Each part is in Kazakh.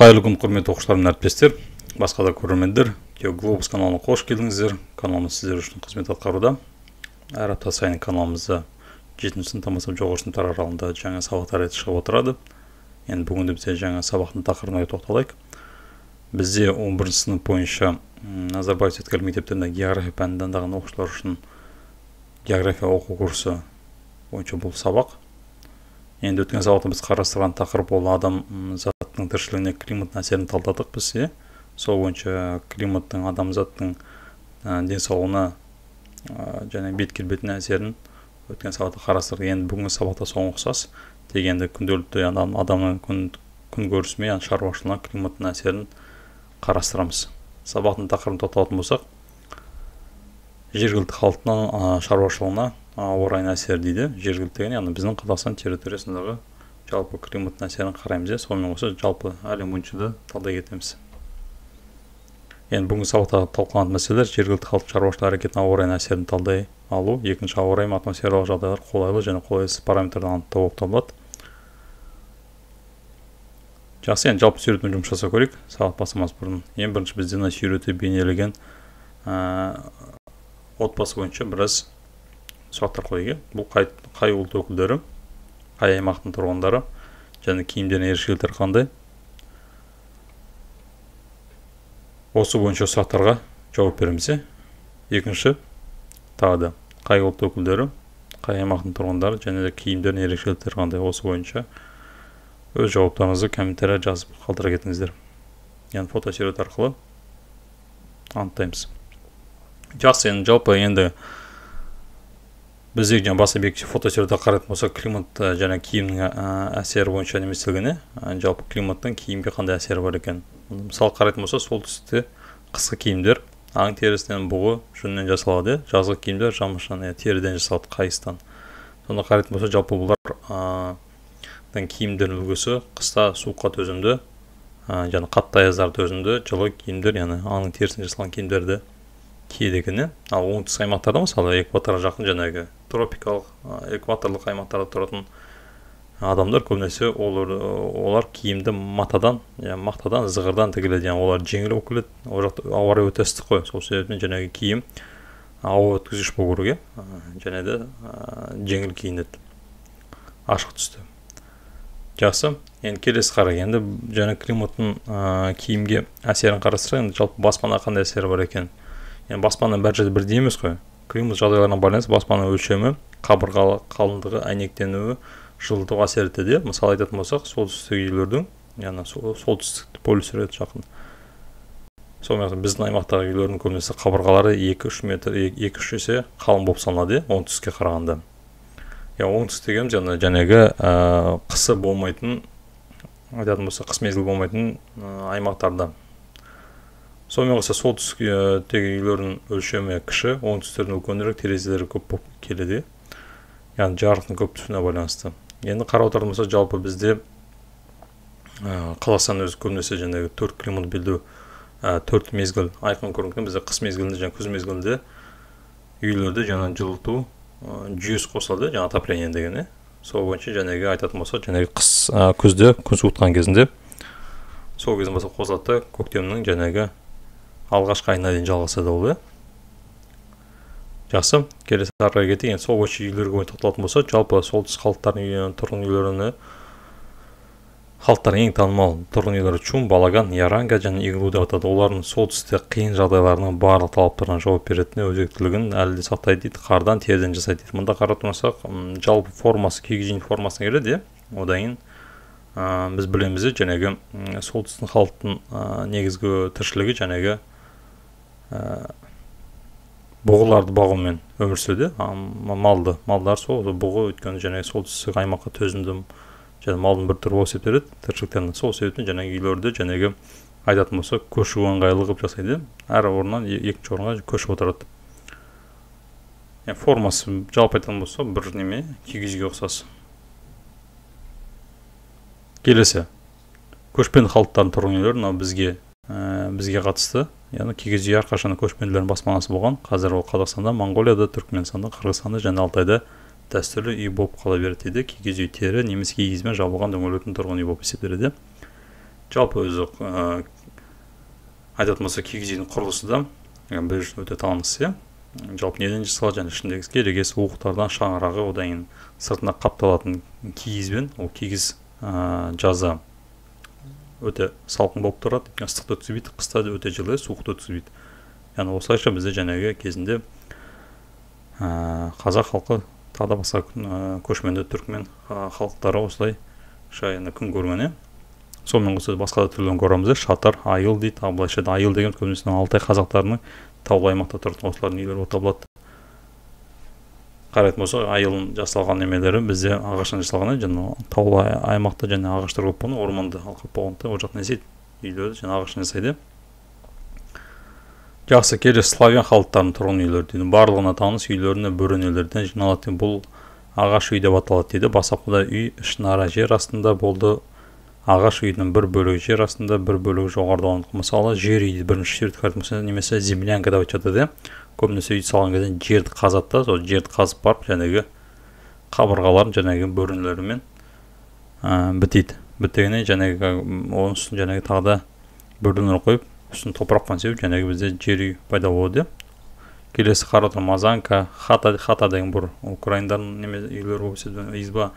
қайырлы күн құрметті оқушылар мен әріптестер басқа да көрермендер теоглобус каналына қош келдіңіздер каналымыз сіздер үшін қызмет атқаруда әр апта сайын каналымызда жетінші сыныптан бастап жоғары сыныптар аралығында жаңа сабақтар шығып отырады енді бүгін бізде жаңа сабақтың тақырыбына тоқталайық бізде 11 бірінші сынып бойынша назарбаев зияткерлік мектептерінде география пәнін таңдаған оқушылар үшін география оқу курсы бойынша бұл сабақ енді өткен сабақта біз қарастырған тақырып ол адам адамзаттың тіршілігіне климаттың әсерін талдадық біз иә сол бойынша климаттың адамзаттың ә, денсаулығына ә, және бет келбетіне әсерін өткен сабақта қарастырдық енді бүгінгі сабақта соған ұқсас енді күнделікті адам, адамның күн, көрісіме яғни шаруашылығына климаттың әсерін қарастырамыз сабақтың тақырыбына тоқталатын болсақ жергілікті халықтың шаруашылығына райының әсері дейді жергілікті яғни біздің қазақстан территориясындағы жалпы климат әсерін қараймыз иә сонымен қоса жалпы әлем бойынша да талдай кетеміз енді бүгінгі сабақта талқыланған мәселелер жергілікті халық шаруашылық әрекетінің ауа райының әсерін талдай алу екінші ауа райы атмосфералық жағдайлар қолайлы және қолайсыз параметрлерді анықтау болып табылады жақсы енді жалпы сүйретме жұмыс жасау көрейік сабақ бастамас бұрын ең бірінші бізде мына сүйреті бейнелеген ә, отбасы бойынша біраз сұрақтар қояйық иә. бұл қай, қай ұлт өкілдері қай аймақтың тұрғындары және киімдерінің ерекшеліктері қандай осы бойынша сұрақтарға жауап береміз екінші тағы да қай ұлт өкілдері қай аймақтың тұрғындары және де киімдерінің ерекшеліктері қандай осы бойынша өз жауаптарыңызды комментария жазып қалдыра кетіңіздер яғни фотосурет арқылы анықтаймыз жақсы енді жалпы енді бізде жаңағы бас объектив фотосуретті қарайтын болсақ климат жаңа киімнің әсері бойынша неместілгені жалпы климаттың киімге қандай әсері бар екен мысалы қарайтын болсақ солтүстікте қысқы киімдер аң терісінен бұғы жүннен жасалады жазғы киімдер иә теріден жасалады қайыстан сонда қарайтын болсақ жалпы бұлардың киімдердің үлгісі қыста суыққа төзімді және қатты аяздарға төзімді жылы киімдер яғни аңның терісінен жасалған киімдерді киеді екен иә. ал оңтүстік аймақтарда мысалы экваторға жақын жаңағы тропикалық экваторлық аймақтарда тұратын адамдар көбінесе олар, олар киімді матадан яғни иә, мақтадан зығырдан тігіледі яғни олар жеңіл болып келеді ол жақта ауа райы өте ыстық қой сол себептен жаңағы киім ауа өткізгіш болу керек иә және де жеңіл киінеді ашық түсті жақсы енді келесі қарай енді жаңа климаттың ә, киімге әсерін қарастырсақ енді жалпы баспана қандай әсері бар екен енді баспана бар жерде бірдей емес қой климат жағдайларына байланысты баспана өлшемі қабырғалы қалыңдығы әйнектенуі жылытуға әсер етеді иә мысалы айтатын болсақ солтүстік үйлердің яғни солтүстік полюстерге жақын сонымен біздің аймақтағы үйлердің көбінесе қабырғалары екі үш метр екі үш есе қалың болып саналады иә оңтүстікке қарағанда иә оңтүстік дегеніміз яғни жаңағы қысы болмайтын айтатын болсақ қыс мезгілі болмайтын аймақтарда сонымен қоса солтүстіктегі үйлердің өлшемі кіші оңтүстіктердің үлкенірек терезелері көп болып келеді яғни жарықтың көп түсуіне байланысты енді қарап отыратын болсақ жалпы бізде ә, қазақстан өзі көбінесе жаңағы төрт климат белдеу ә, төрт мезгіл айқын көрінген бізде қыс мезгілінде және күз мезгілінде үйлерді жаңа жылыту жүйесі қосылады жаңа отопление деген иә сол бойынша жаңағы айтатын болсақ жаңағы қыс ә, күзде күн суытқан кезінде сол кезден бастап қосылады да көктемнің жаңағы алғашқы айына дейін жалғасады ол иә жақсы келесі ары қарай кетейік енді сол үйлерге тоқталатын болсақ жалпы солтүстік халықтардың тұрғын үйлеріне халықтардың ең танымал тұрғын үйлері чум балаган яранга және иглу деп атады олардың солтүстікте қиын жағдайларының барлық талаптарына жауап беретін өзектілігін әлі де сақтайды дейді қардан теріден жасайды дейді мында қарайтын болсақ жалпы формасы үйдің формасына келеді иә одан кейін біз білеміз де жаңағы солтүстік халықтың негізгі тіршілігі жаңағы Э, бұғыларды бағумен өмір сүрді малды малдар сол бұғы өйткені жаңағы солтүстік аймаққа төзімді және малдың бір түрі болып есептеледі тіршіліктен сол себептен жаңағы үйлерді жаңағы айтатын болса көшу ыңғайлы қылып жасайды әр орыннан екінші орынға көшіп отырады формасы жалпы айтатын болса бір неме кигізге ұқсас келесі көшпенді халықтардың тұрғын үйлері мынау бізге ә, бізге қатысты яғни киіз үй әрқашан көшпенділердің баспанасы болған қазір ол қазақстанда моңғолияда түркіменстанда қырғызстанда және алтайда дәстүрлі үй болып қала береді дейді киіз үй тері немесе кигізбен жабылған дөңгелектің тұрғын үй болып есептеледі жалпы өзі ә, э, айтатын болсақ киіз үйдің құрылысы да э, біз үшін өте таныс иә жалпы неден жасалады және ішіндегі керегесі уықтардан шаңырағы одан кейін сыртына қапталатын киізбен ол киіз ә, жаза өте салқын болып тұрады ыстық та түспейді қыста өте жылы суық та түспейді яғни осылайша бізде жаңағы кезінде қазақ халқы тағы да басқа ә, түркмен халықтары осылай шайына күн көрген иә сонымен қоса басқа да түрлерін көреміз шатар айыл дейді ал былайша айыл деген көбінесе алтай қазақтарының таулы аймақта тұратын осылардың үйлері болып табылады қарайтын болсақ айылын жасалған немелері бізде ағаштан жасалған жаңағы таулы аймақта және ағаштар көп болған орманды алқап болғандықтан ол жақта не істейді үйлерді жаңағы ағаштан жасайды жақсы келесі славян халықтарының тұрғын үйлері дейді барлығына таныс үйлеріне бөренелерден жиналады бұл ағаш үй деп аталады дейді бастапқыда үй ішінара жер астында болды ағаш үйдің бір бөлігі жер астында бір бөлігі жоғарыда мысалы жер үйді бірінші жерді картасы немесе землянка деп айтып жатады иә көбінесе үйді салған кезде жерді қазады да сол жерді қазып барып жаңағы қабырғаларын жаңағы бөренелерімен ә, бітейді бітігеннен жаңағы оның үстін жаңағы тағы да бөренелер қойып үстін топырақпен себіп жаңағы бізде жер үй пайда болады иә келесі қарап тұр мазанка хата хата деген бір украиндардың неме үйлері болып изба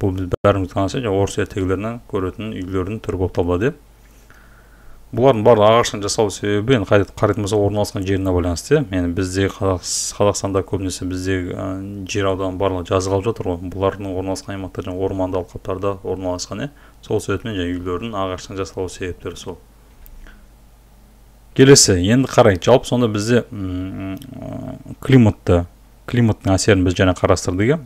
бұл біз бәріміз танысы жаңағы орыс ертегілерінің көретін үйлердің түрі болып табылады бұлардың барлығы ағаштан жасалу себебі енді қарайтын болсақ орналасқан жеріне байланысты иә бізде қазақстанда көбінесе біздегі ә, жер ауданы барлығы жазық алып жатыр ғой бұлардың орналасқан аймақтар жаңағы орманды алқаптарда орналасқан иә сол себептен жаңағы үйлердің ағаштан жасалу себептері сол келесі енді қарайық жалпы сонда бізде климатты климаттың әсерін біз жаңа қарастырдық иә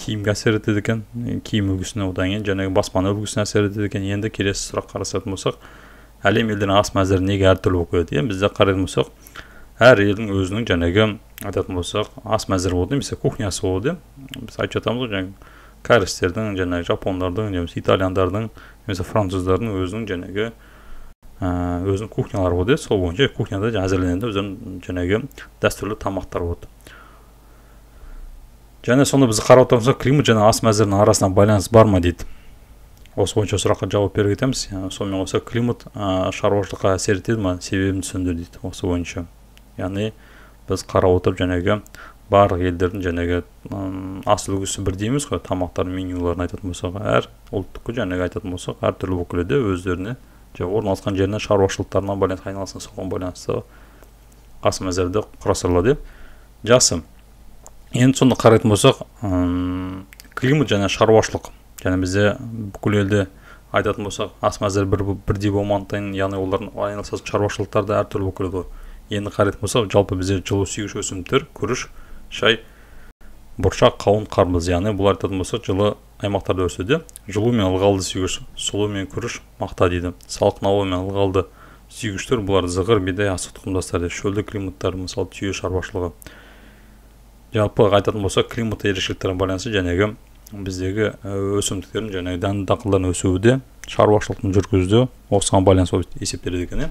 киімге әсер етеді екен киім үлгісіне одан кейін жаңағы баспана үлгісіне әсер етеді екен енді келесі сұрақ қарастыратын болсақ әлем елдерінің ас мәзірі неге әртүрлі болып келеді иә бізде қарайтын болсақ әр елдің өзінің жаңағы айтатын болсақ ас мәзірі болады немесе кухнясы болады иә біз айтып жатамыз ғой жаңағы кәрістердің жаңағы жапондардың немесе итальяндардың немесе француздардың өзінің жаңағы ә, өзінің кухнялары болады иә сол бойынша кухняда әзірленеді өздерінің жаңағы дәстүрлі тамақтар болады және сонда біз қарап болсақ климат және ас мәзірінің арасында байланыс бар ма дейді осы бойынша сұраққа жауап бере кетеміз сонымен қоса климат ә, шаруашылыққа әсер етеді ма себебін түсіндір дейді осы бойынша яғни біз қарап отырып жаңағы барлық елдердің жаңағы ас үлгісі бірдей емес қой тамақтар менюларын айтатын болсақ әр ұлттікі жаңағы айтатын болсақ әртүрлі болып келеді өздеріне жаңағы орналасқан жеріне шаруашылықтарына байланысты айналысына соған байланысты ас мәзірді құрастырылады иә жақсы енді соны қарайтын болсақ климат және шаруашылық және бізде бүкіл елде айтатын болсақ ас мәзір бір, бірдей болмағандықтан яғни олардың айналысатын шаруашылықтар да әртүрлі болып келеді ғой енді қарайтын болсақ жалпы бізде жылу сүйгіш өсімдіктер күріш шай бұршақ қауын қарбыз яғни бұлар айтатын болсақ жылы аймақтарда өседі жылу мен ылғалды сүйгіш сұлу мен күріш мақта дейді салқын ауа мен ылғалды сүйгіштер бұлар зығыр бидай астық тұқымдастары шөлді климаттар мысалы түйе шаруашылығы жалпы айтатын болсақ климат ерекшеліктеріне байланысты біздегі өсімдіктердің жаңағы дәнді дақылдардың өсуі шаруашылықтың жүргізуде осыған байланысты болып есептеледі екен иә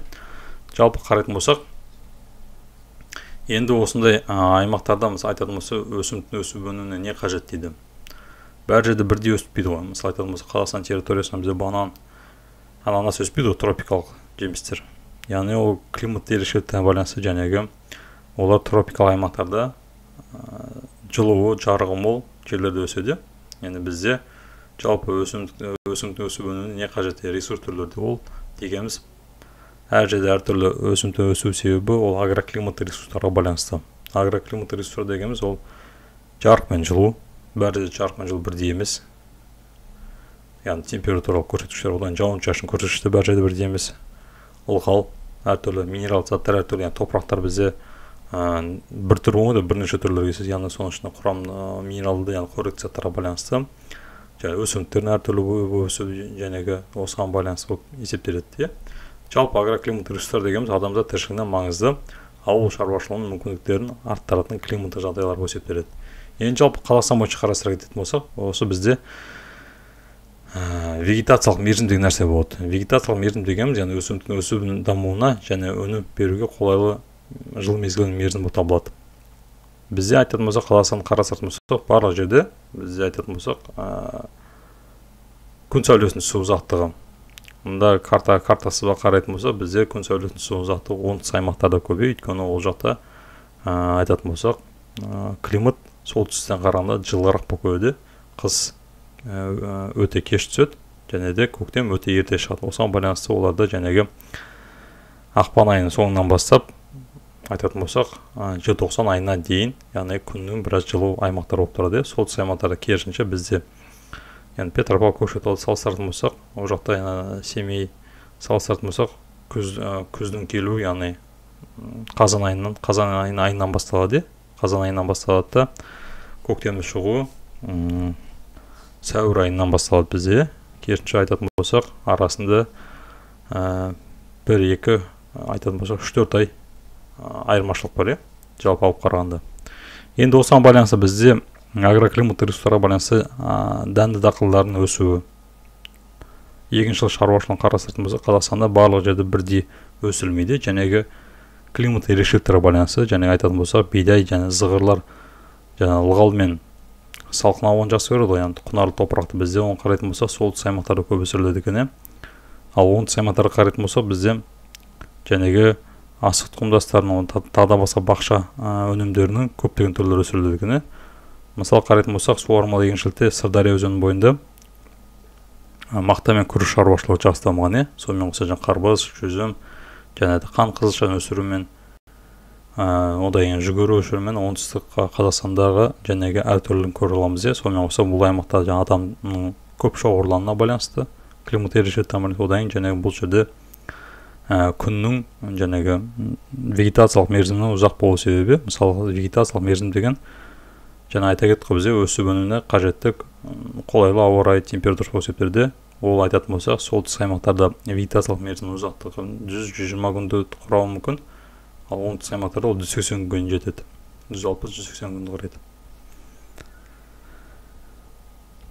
жалпы қарайтын болсақ енді осындай аймақтарда мысалы айтатын болса өсімдіктің өсуіне не қажет дейді Бәр жерде бірдей өспейді ғой мысалы айтатын болсақ қазақстан территориясында бізде банан ананас өспейді ғой тропикалық жемістер яғни ол климат ерекшеліктеріне байланысты жаңағы олар тропикалық аймақтарда Ә, жылуы жарығы мол жерлерде өседі енді бізде жалпы өсімдік өсімдіктің өсіп не қажет ресурс түрлерде ол дегеніміз әр жерде әртүрлі өсімдіктің өсу себебі ол агроклиматтық ресурстарға байланысты агроклиматтық ресурстар дегеніміз ол жарық пен жылу бәрі жерде жарық пен жылу бірдей емес яғни температуралық көрсеткіштер одан жауын шашын көрсеткіші бәр жерде бірдей емес ылғал әртүрлі минералды заттар әртүрлі яғни топырақтар бізде бір түрі да бірнеше түрлі кездеседі яғни соның ішінде құрамына минералды яғни қоректік заттарға байланысты жаңағы өсімдіктердің әртүрлі өсіп жәнегі осыған байланысты болып есептеледі иә жалпы агроклиматтық ресурстар дегеніміз адамзат тіршілігіне маңызды ауыл шаруашылығының мүмкіндіктерін арттыратын климаттық жағдайлар болып есептеледі енді жалпы қазақстан бойынша қарастыра кететін болсақ осы бізде ә, вегетациялық мерзім деген нәрсе болады вегетациялық мерзім дегеніміз яғни өсімдіктің өсуінің дамуына және өнім беруге қолайлы жыл мезгілінің мерзімі болып табылады бізде айтатын болсақ қазақстанды қарастыратын болсақ барлық жерде бізде айтатын болсақ ә, күн сәулесінің түсу ұзақтығы мында карта бар қарайтын болсақ бізде күн сәулесінің түсу ұзақтығы оңтүстік аймақтарда көбейеді өйткені ол жақта ә, айтатын болсақ ә, климат солтүстіктен қарағанда жылырақ болып көреді қыс өте кеш түседі және де көктем өте ерте шығады осыған байланысты оларда жәнегі ақпан айының соңынан бастап айтатын болсақ желтоқсан айына дейін яғни күннің біраз жылу аймақтары болып тұрады иә солтүстік аймақтарда керісінше бізде енді петропавл көкшетауды салыстыратын болсақ ол жақта семей салыстыратын болсақ күз күздің келуі яғни қазан айынан қазан айын, айынан басталады қазан айынан басталады да көктемнің шығуы сәуір айынан басталады бізде керісінше айтатын болсақ арасында ә, бір екі айтатын болсақ үш төрт ай айырмашылық бар иә жалпы алып қарағанда енді осыған байланысты бізде агроклиматтық ресурстарға байланысты ә, дәнді дақылдардың өсуі егіншілік шаруашылығын қарастыратын болсақ қазақстанда барлық жерде бірдей өсірілмейді жәнегі климат ерекшеліктеріне байланысты және айтатын болсақ бидай және зығырлар жаңағы ылғал мен салқын ауаны жақсы көреді ғой яғни құнарлы топырақты бізде оны қарайтын болсақ солтүстік аймақтарда көп өсіріледі екен иә ал оңтүстік аймақтарға қарайтын болсақ бізде жәнегі асық тұқымдастарының тағы да басқа бақша өнімдерінің көптеген түрлері өсіріледі екен мысалы қарайтын болсақ суармалы егіншілікте сырдария өзенінің бойында мақта мен күріш шаруашылығы жақсы дамыған иә сонымен қоса жаңағы қарбыз жүзім жаңағы қант қызылшаны өсірумен ыыы одан кейін жүгері өсірумен оңтүстік қазақстандағы жәнегі әртүрліні көре аламыз иә сонымен қоса бұл аймақта жаңағы адамның көп шоғырлануына байланысты климат ерекшеліктеріне одан кейін жаңағы бұл жерде Ә, күннің жаңағы вегетациялық мерзімінің ұзақ болу себебі мысалы вегетациялық мерзім деген жаңа айта кеттік қой бізде өсіп өнуіне қажетті қолайлы ауа райы температура есептерде ол айтатын болсақ солтүстік аймақтарда вегетациялық мерзімнің ұзақтығы жүз жүз жиырма күнді құрауы мүмкін ал оңтүстік аймақтарда ол жүз сексен күнге дейін жетеді жүз алпыс жүз сексен күнді құрайды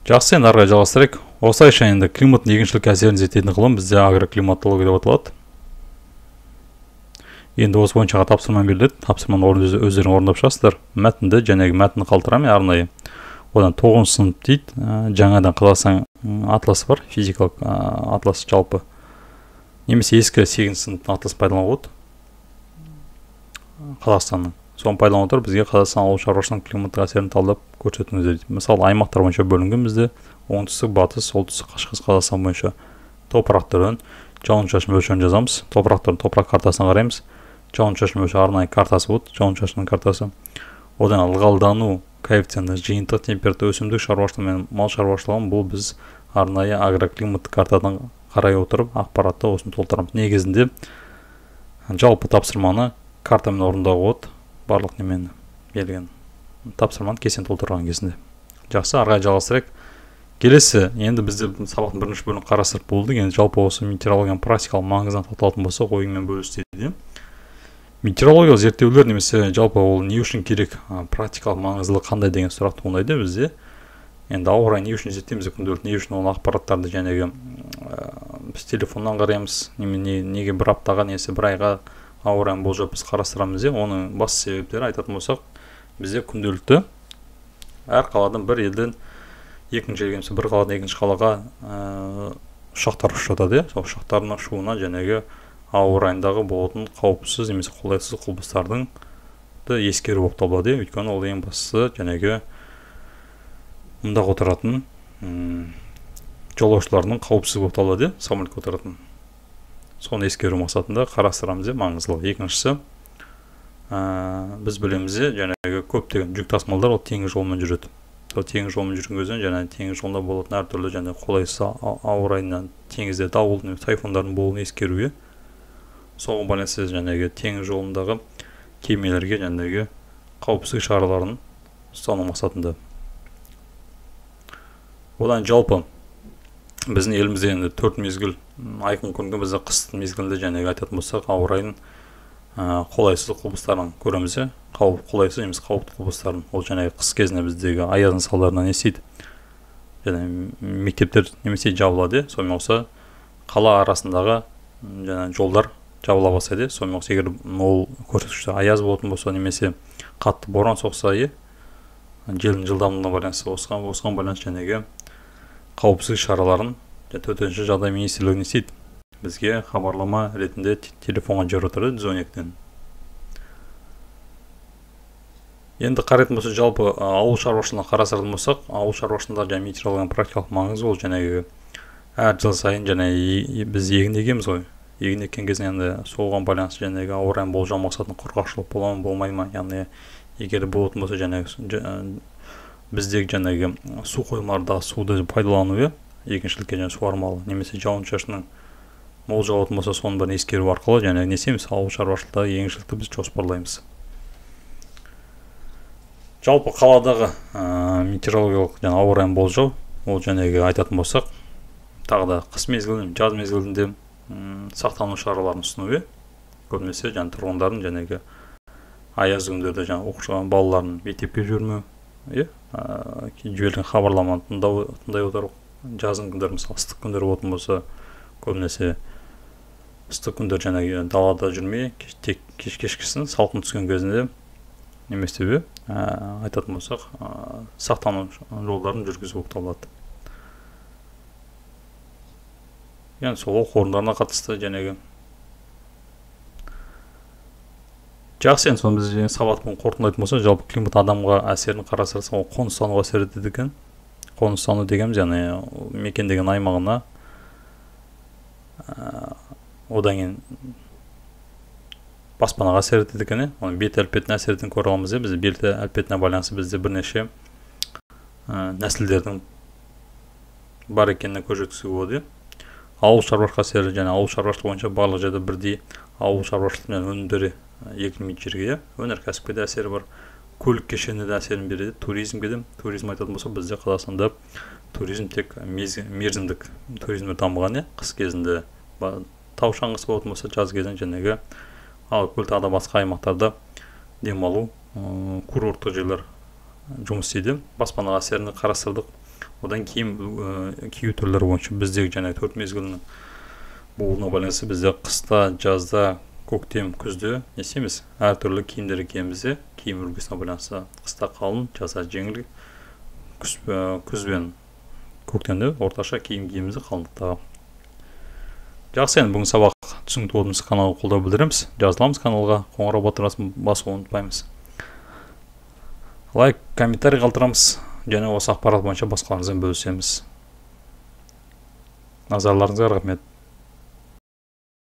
жақсы енді ары қарай жалғастырайық осылайша енді климаттың егіншілік әсерін зерттейтін ғылым бізде агроклиматология деп аталады енді осы бойынша тапсырма беріледі тапсырманы орын өздерің орындап шығасыздар мәтінді жаңағы мәтінді қалтырамын арнайы одан тоғызыншы сынып дейді ә, жаңадан қазақстан атласы бар физикалық ә, атлас жалпы немесе ескі сегізінші сыныптың атласын пайдалануға болады қазақстанның соны пайдалана отырып бізге қазақстан ауыл шаруашылығының климаттық әсерін талдап көрсетіңіздер дейді мысалы аймақтар бойынша бөлінген бізде оңтүстік батыс солтүстік шығыс қазақстан бойынша топырақ түрін жауын шашын мөлшерін жазамыз топырақ түрін топырақ картасына қараймыз жауын шашын арнайы картасы болды жауын шашынның картасы одан ылғалдану коэффициенті жиынтық температура өсімдік шаруашылығы мен мал шаруашылығын бұл біз арнайы агроклиматтық картадан қарай отырып ақпаратты осыны толтырамыз негізінде жалпы тапсырманы картамен орындауға болады барлық немен берілген тапсырманы кесен толтырған кезінде жақсы ары қарай жалғастырайық келесі енді бізде сабақтың бірінші бөлімін қарастырып болдық енді жалпы осы метеорологияның практикалық маңызына тоқталатын болсақ ойыңмен бөліс метеорологиялық зерттеулер немесе жалпы ол не үшін керек практикалық маңыздылығы қандай деген сұрақ туындайды бізде енді ауа райын не үшін зерттейміз күнделікті не үшін ол ақпараттарды жаңағы біз телефоннан қараймыз немене неге бір аптаға немесе бір айға ауа райын болжап біз қарастырамыз иә оның басты себептері айтатын болсақ бізде күнделікті әр қаладан бір елден екінші елге бір қаладан екінші қалаға ұшақтар ұшып жатады иә сол ұшақтардың ұшуына ауа райындағы болатын қауіпсіз немесе қолайсыз құбылыстардың ескеру болып табылады өйткені ол ең бастысы жаңағы мұнда отыратын жолаушылардың қауіпсіз болып табылады самолетке отыратын соны ескеру мақсатында қарастырамыз иә маңыздылығы екіншісі ә, біз білеміз жаңағы көптеген жүк тасымалдар ол теңіз жолымен жүреді сол теңіз жолымен жүрген кезде жаңағы теңіз жолында болатын әртүрлі жаңағы қолайсыз ауа райынан теңізде дауыл тайфундардың болуын иә соған байланысты жаңағы теңіз жолындағы кемелерге жаңағы қауіпсіздік шараларын ұстану мақсатында одан жалпы біздің елімізде енді төрт мезгіл айқын көрінген бізде қыс мезгілінде жаңағы айтатын болсақ ауа райының қолайсыз құбылыстарын көреміз иә қолайсыз немесе қауіпті құбылыстарын ол жаңағы қыс кезінде біздегі аяздың салдарынан не істейді және мектептер немесе жабылады иә сонымен қоса қала арасындағы жаңағы жолдар жабыла бастайды иә сонымен қоса егер ол көрсеткіште аяз болатын болса немесе қатты боран соқса иә желдің жылдамдығына байланысты осыған осыған байланысты жәңегі қауіпсіздік шараларын төтенше жағдай министрлігі не істейді бізге хабарлама ретінде телефонға жіберіп отыр енді қарайтын болсақ жалпы ауыл шаруашылығына қарастыратын болсақ ауыл шаруашылығында жаңағы метеорологияның практикалық маңызы ол жаңағы әр жыл сайын жаңағы біз егін егеміз ғой егін еккен кезде енді соған байланысты жаңағы ауа райын болжау мақсатында құрғақшылық бола ма болмай ма яғни егер болатын болса жаңағы ә, біздегі жаңағы су қоймалардағы суды пайдалану иә егіншілікке жаңағы суармалы немесе жауын шашынның мол жауатын болса соның бәрін ескеру арқылы және не істейміз ауыл шаруашылықтағы егіншілікті біз жоспарлаймыз жалпы қаладағы ә, метеорологиялық жаңағы ауа райын болжау ол жаңағы айтатын болсақ тағы да қыс мезгілін жаз мезгілінде сақтану шараларын ұсыну көбінесе жаңағы тұрғындардың жәнегі аяз күндерде жаңағы оқушы балаларын мектепке жібермеу иә жіберілген хабарламаны тыңдау тыңдай отыру жаздың күндері мысалы ыстық күндер болатын болса көбінесе ыстық күндер жаңағы далада жүрмей тек кеш кешкісін салқын түскен кезінде немесе ыыы айтатын болсақ ыыы сақтану жолдарын жүргізу болып табылады яғни сол оқу орындарына қатысты жәнегі жақсы енді соны біз сабақтың қорытындылайтын болсақ жалпы климат адамға әсерін қарастырсақ ол қоныстануға әсер етеді екен қоныстану дегеніміз яғни мекендеген аймағына ә, одан кейін баспанаға әсер етеді екен оның бет әлпетіне әсерін көре аламыз иә біз бет әлпетіне байланысты бізде бірнеше ә, нәсілдердің бар екеніне көз жеткізуге болады иә ауыл шаруашылық әсері және ауыл шаруашылығы бойынша барлық жерде бірдей ауыл шаруашылығы мен өнімдері егілмейді жерге иә өнеркәсіпке де әсері бар көлік кешеніне де әсерін береді туризмге де туризм айтатын болса бізде қазақстанда туризм тек мерзімдік туризм дамыған иә қыс кезінде тау шаңғысы болатын болса жаз кезінде жаңағы алкөл тағы да басқа аймақтарда демалу курорттық жерлер жұмыс істейді баспанаға әсерін қарастырдық одан кейін ә, кию түрлері бойынша бізде жаңағы төрт мезгілінің болуына байланысты бізде қыста жазда көктем күзде не істейміз әртүрлі киімдер киеміз киім үлгісіне байланысты қыста қалың жазда жеңіл күз, ә, бен көктемде орташа киім киіміміз қалыңдықтағы жақсы енді бүгінгі сабақ түсінікті болдыңыз каналға қолдау білдіреміз жазыламыз каналға қоңырау батырмасын басуды ұмытпаймыз лайк комментарий қалдырамыз және осы ақпарат бойынша басқаларыңызбен бөлісеміз назарларыңызға рахмет